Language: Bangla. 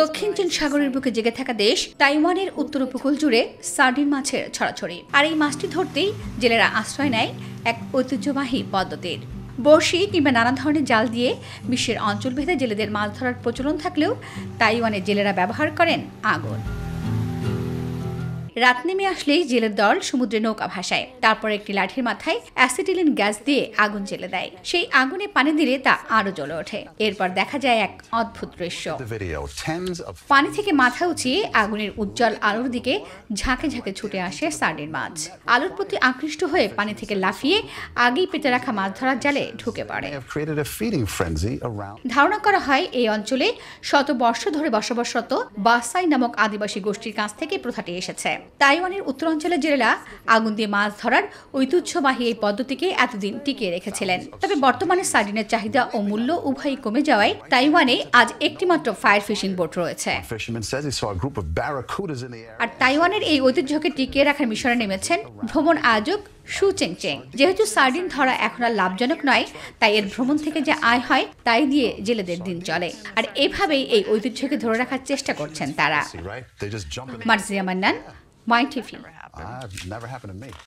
দক্ষিণ চীন সাগরের বুকে জেগে থাকা দেশ তাইওয়ানের উত্তর উপকূল জুড়ে সার্ডিন মাছের ছড়াছড়ি আর এই মাছটি ধরতেই জেলেরা আশ্রয় নেয় এক ঐতিহ্যবাহী পদ্ধতির বর্ষি কিংবা নানা ধরনের জাল দিয়ে বিশ্বের অঞ্চলভেদে জেলেদের মাছ ধরার প্রচলন থাকলেও তাইওয়ানের জেলেরা ব্যবহার করেন আগুন রাত নেমে আসলেই জেলের দল সমুদ্রে নৌকা ভাসায় তারপর একটি লাঠির মাথায় অ্যাসিটিলিন গ্যাস দিয়ে আগুন জেলে দেয় সেই আগুনে পানি দিলে তা আরো জ্বলে ওঠে এরপর দেখা যায় এক অদ্ভুত দৃশ্য পানি থেকে মাথা উঁচিয়ে আগুনের উজ্জ্বল আলোর দিকে ঝাঁকে ঝাঁকে ছুটে আসে সার্ডের মাছ আলোর প্রতি আকৃষ্ট হয়ে পানি থেকে লাফিয়ে আগেই পেতে রাখা মাছ ধরার জালে ঢুকে পড়ে ধারণা করা হয় এই অঞ্চলে শত বর্ষ ধরে বসবাসরত বাসাই নামক আদিবাসী গোষ্ঠীর কাছ থেকে প্রথাটি এসেছে তাইওয়ানের উত্তরাঞ্চলের জেলেরা আগুন দিয়ে মাছ ধরার ঐতিহ্যবাহী এই পদ্ধতিকে এতদিন টিকিয়ে রেখেছিলেন তবে বর্তমানে সার্ডিনের চাহিদা ও মূল্য উভয়ই কমে যাওয়ায় তাইওয়ানে আজ একটিমাত্র ফায়ার ফিশিং বোট রয়েছে আর তাইওয়ানের এই ঐতিহ্যকে টিকিয়ে রাখার মিশনে নেমেছেন ভ্রমণ আয়োজক সু চেং চেং যেহেতু সার্ডিন ধরা এখন আর লাভজনক নয় তাই এর ভ্রমণ থেকে যে আয় হয় তাই দিয়ে জেলেদের দিন চলে আর এভাবেই এই ঐতিহ্যকে ধরে রাখার চেষ্টা করছেন তারা Marjia Mannan My tiffy. Never happened. I've never happened to me.